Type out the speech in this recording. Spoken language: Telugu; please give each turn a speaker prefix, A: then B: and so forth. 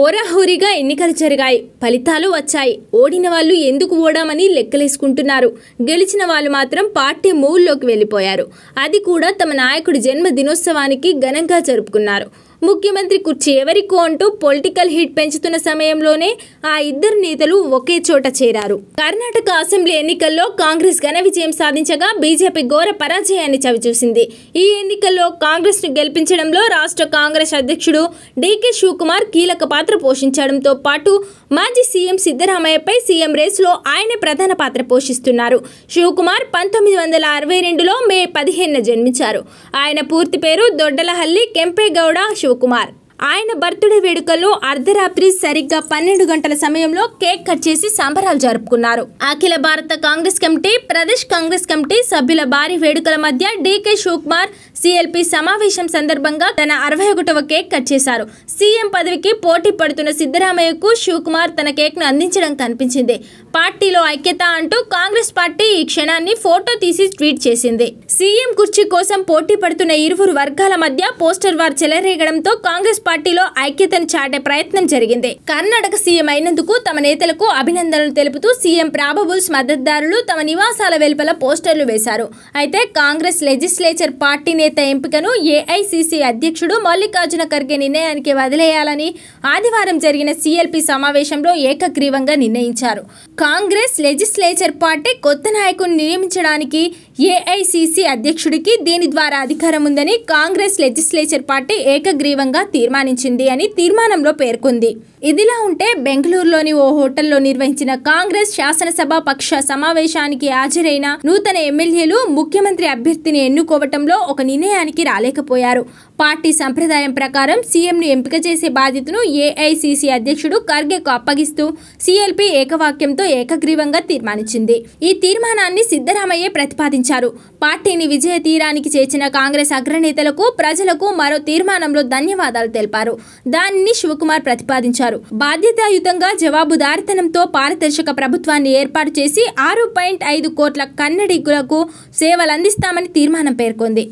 A: ఓరాహోరీగా ఎన్నికలు జరిగాయి ఫలితాలు వచ్చాయి ఓడిన వాళ్ళు ఎందుకు ఓడామని లెక్కలేసుకుంటున్నారు గెలిచిన వాళ్ళు మాత్రం పార్టీ మూల్లోకి వెళ్ళిపోయారు అది కూడా తమ నాయకుడి జన్మదినోత్సవానికి ఘనంగా జరుపుకున్నారు ముఖ్యమంత్రి కుర్చీ ఎవరికో అంటూ పొలిటికల్ హిట్ పెంచుతున్న సమయంలోనే ఆ ఇద్దరు నేతలు ఒకే చోట చేరారు కర్ణాటక అసెంబ్లీ ఎన్నికల్లో కాంగ్రెస్ ఘన విజయం సాధించగా బీజేపీ ఘోర పరాజయాన్ని చవిచూసింది ఈ ఎన్నికల్లో కాంగ్రెస్ ను గెలిపించడంలో రాష్ట్ర కాంగ్రెస్ అధ్యక్షుడు డీకే శివకుమార్ కీలక పాత్ర పోషించడంతో పాటు మాజీ సీఎం సిద్ధరామయ్యపై సీఎం రేసులో ఆయన ప్రధాన పాత్ర పోషిస్తున్నారు శివకుమార్ పంతొమ్మిది వందల అరవై రెండులో మే పదిహేనున జన్మించారు ఆయన పూర్తి పేరు దొడ్డలహల్లి కెంపేగౌడ శివ शिवकुमार ఆయన బర్త్డే వేడుకల్లో అర్ధరాత్రి సరిగ్గా పన్నెండు గంటల సమయంలో కేక్ కట్ చేసి సంబరాలు జరుపుకున్నారు అఖిల భారత కాంగ్రెస్ కమిటీ ప్రదేశ్ కాంగ్రెస్ కమిటీ సభ్యుల భారీ వేడుకల మధ్య డీకే శివకుమార్ సిఎల్పి సమావేశం సందర్భంగా తన అరవై ఒకటవ కేక్ కట్ చేశారు సీఎం పదవికి పోటీ పడుతున్న సిద్ధరామయ్యకు శివకుమార్ తన కేక్ను అందించడం కనిపించింది పార్టీలో ఐక్యత అంటూ కాంగ్రెస్ పార్టీ ఈ క్షణాన్ని ఫోటో తీసి ట్వీట్ చేసింది సీఎం కుర్చీ కోసం పోటీ పడుతున్న ఇరువురు వర్గాల మధ్య పోస్టర్ వార్ చెలరేగడంతో కాంగ్రెస్ పార్టీలో ఐక్యతను చాటే ప్రయత్నం జరిగింది కర్ణాటక సీఎం అయినందుకు తమ నేతలకు అభినందనలు తెలుపుతూ సీఎం ప్రాబబుల్స్ మద్దతుదారులు తమ నివాసాల వెలుపల పోస్టర్లు వేశారు అయితే కాంగ్రెస్ లెజిస్లేచర్ పార్టీ నేత ఎంపికను ఏఐసిసి అధ్యక్షుడు మల్లికార్జున ఖర్గే నిర్ణయానికి వదిలేయాలని ఆదివారం జరిగిన సిఎల్పి సమావేశంలో ఏకగ్రీవంగా నిర్ణయించారు కాంగ్రెస్ లెజిస్లేచర్ పార్టీ కొత్త నాయకుని నియమించడానికి ఏఐసిసి అధ్యక్షుడికి దీని ద్వారా అధికారం ఉందని కాంగ్రెస్ లెజిస్లేచర్ పార్టీ ఏకగ్రీవంగా తీర్మానించారు తీర్మానించింది అని తీర్మానంలో పేర్కొంది ఇదిలా ఉంటే బెంగళూరులోని ఓ హోటల్లో నిర్వహించిన కాంగ్రెస్ శాసనసభ పక్ష సమావేశానికి హాజరైన నూతన ఎమ్మెల్యేలు ముఖ్యమంత్రి అభ్యర్థిని ఎన్నుకోవటంలో ఒక నిర్ణయానికి రాలేకపోయారు పార్టీ సంప్రదాయం ప్రకారం సీఎంను ఎంపిక చేసే బాధ్యతను ఏఐసిసి అధ్యక్షుడు ఖర్గేకు అప్పగిస్తూ సిఎల్పి ఏకవాక్యంతో ఏకగ్రీవంగా తీర్మానించింది ఈ తీర్మానాన్ని సిద్ధరామయ్య ప్రతిపాదించారు పార్టీని విజయ తీరానికి చేర్చిన కాంగ్రెస్ అగ్రనేతలకు ప్రజలకు మరో తీర్మానంలో ధన్యవాదాలు తెలిపారు తెలిపారు దానిని శివకుమార్ ప్రతిపాదించారు బాధ్యతాయుతంగా జవాబుదారితనంతో పారదర్శక ప్రభుత్వాన్ని ఏర్పాటు చేసి ఆరు పాయింట్ ఐదు కోట్ల కన్నడిగులకు సేవలందిస్తామని తీర్మానం పేర్కొంది